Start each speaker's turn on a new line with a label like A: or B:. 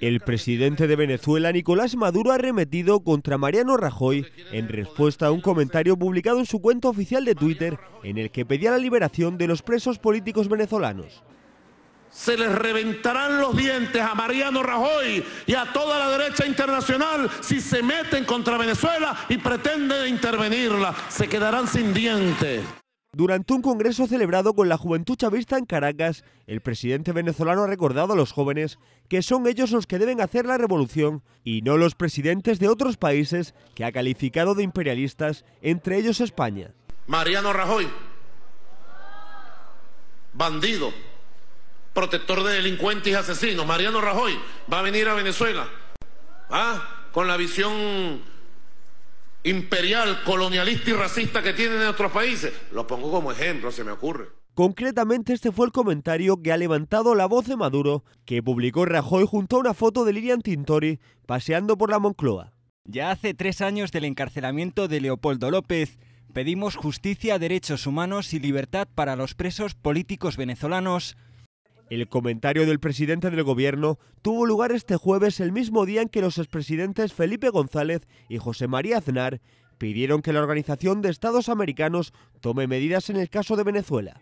A: El presidente de Venezuela, Nicolás Maduro, ha remetido contra Mariano Rajoy en respuesta a un comentario publicado en su cuenta oficial de Twitter en el que pedía la liberación de los presos políticos venezolanos.
B: Se les reventarán los dientes a Mariano Rajoy y a toda la derecha internacional si se meten contra Venezuela y pretenden intervenirla. Se quedarán sin dientes. Durante
A: un congreso celebrado con la Juventud Chavista en Caracas, el presidente venezolano ha recordado a los jóvenes que son ellos los que deben hacer la revolución y no los presidentes de otros países que ha calificado de imperialistas, entre ellos España.
B: Mariano Rajoy, bandido, protector de delincuentes y asesinos. Mariano Rajoy va a venir a Venezuela ¿ah? con la visión imperial, colonialista y racista que tienen en otros países. Lo pongo como ejemplo, se me ocurre.
A: Concretamente este fue el comentario que ha levantado la voz de Maduro, que publicó Rajoy junto a una foto de Lilian Tintori paseando por la Moncloa.
B: Ya hace
C: tres años del encarcelamiento de Leopoldo López, pedimos justicia, derechos humanos y libertad para los presos políticos venezolanos el comentario del presidente
A: del gobierno tuvo lugar este jueves el mismo día en que los expresidentes Felipe González y José María Aznar pidieron que la Organización de Estados Americanos tome medidas en el caso de Venezuela.